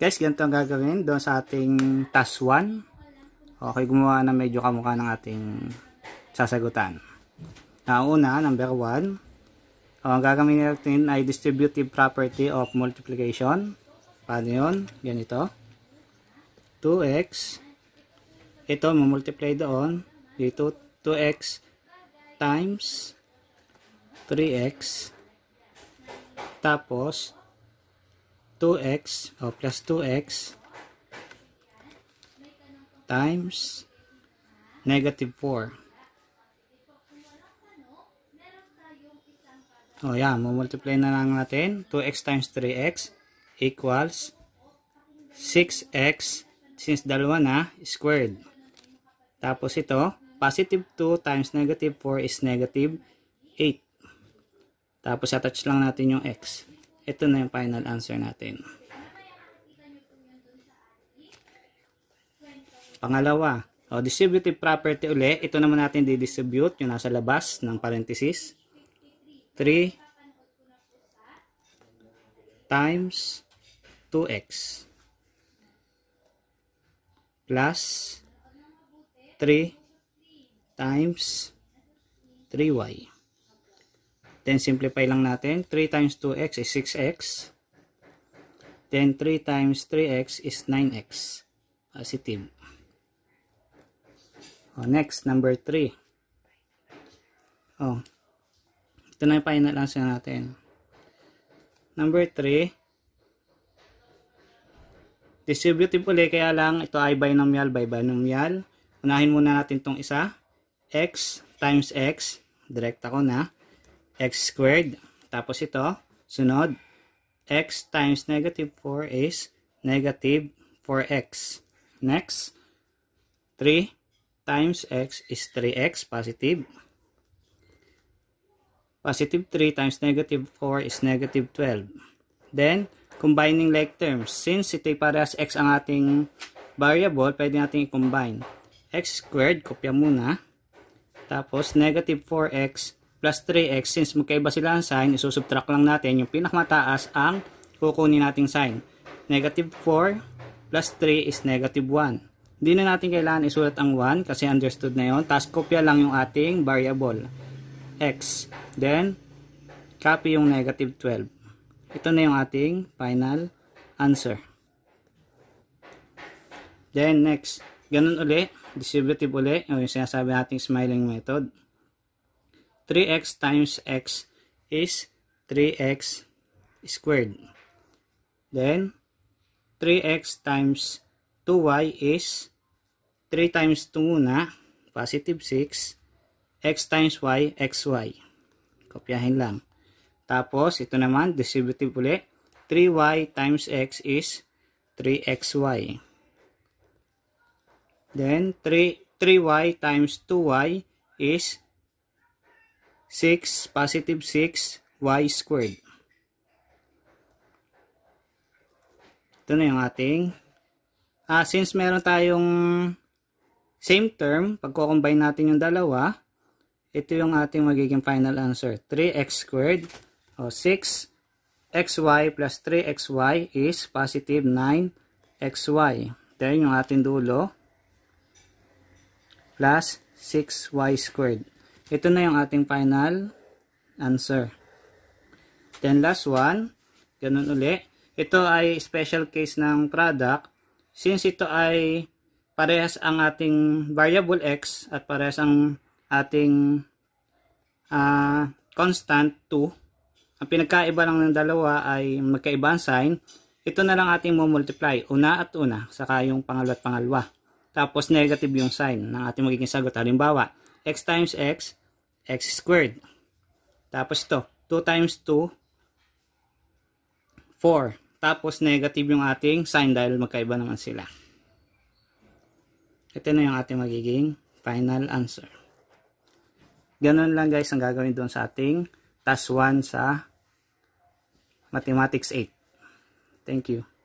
Guys, ganito ang gagawin doon sa ating task 1. Okay, gumawa na medyo kamukha ng ating sasagutan. Na una, number 1. oh, ang gagawin natin ay distributive property of multiplication. Paano yun? Ganito. 2x. Ito, multiply doon. Dito, 2x times 3x. Tapos, 2x o plus 2x times negative 4. O yan, multiply na lang natin. 2x times 3x equals 6x since dalawa na squared. Tapos ito, positive 2 times negative 4 is negative 8. Tapos attach lang natin yung x. Ito na yung final answer natin. Pangalawa, o, distributive property uli. Ito naman natin didistribute yung nasa labas ng parenthesis. 3 times 2x plus 3 times 3y. Then, simplify lang natin. 3 times 2x is 6x. Then, 3 times 3x is 9x. Positive. Ah, o, next, number 3. O, ito na yung final answer natin. Number 3, distributive ulit, kaya lang ito ay binomial by binomial. Unahin muna natin tong isa. x times x, direct ako na x squared. Tapos ito, sunod, x times negative 4 is negative 4x. Next, 3 times x is 3x, positive. Positive 3 times negative 4 is negative 12. Then, combining like terms. Since ito'y parehas x ang ating variable, pwede natin i-combine. x squared, kopya muna. Tapos, negative 4x plus 3x. Since magkaiba sila ang sign, isusubtract lang natin yung pinakamataas ang kukunin nating sign. Negative 4 plus 3 is negative 1. Hindi na natin kailangan isulat ang 1 kasi understood na yon. Tapos kopya lang yung ating variable x. Then, copy yung negative 12. Ito na yung ating final answer. Then, next. Ganun uli. Distributive uli. yung sinasabi nating smiling method. 3x times x is 3x squared. Then, 3x times 2y is 3 times 2 muna, positive 6, x times y, xy. Kopyahin lang. Tapos, ito naman, distributive ulit. 3y times x is 3xy. Then, 3, 3y times 2y is 6, positive 6, y squared. Ito na yung ating, ah, since meron tayong same term, pagkukombine natin yung dalawa, ito yung ating magiging final answer. 3x squared, o 6xy plus 3xy is positive 9xy. Then yung ating dulo, plus 6y squared. Ito na yung ating final answer. Then last one, ganun uli. Ito ay special case ng product. Since ito ay parehas ang ating variable x at parehas ang ating uh, constant 2, ang pinagkaiba lang ng dalawa ay magkaiba ang sign, ito na lang ating multiply una at una, saka yung pangalawa at pangalawa. Tapos negative yung sign ng ating magiging sagot. Halimbawa, x times x x squared. Tapos to, 2 times 2, 4. Tapos negative yung ating sign dahil magkaiba naman sila. Ito na yung ating magiging final answer. Ganun lang guys ang gagawin doon sa ating task 1 sa Mathematics 8. Thank you.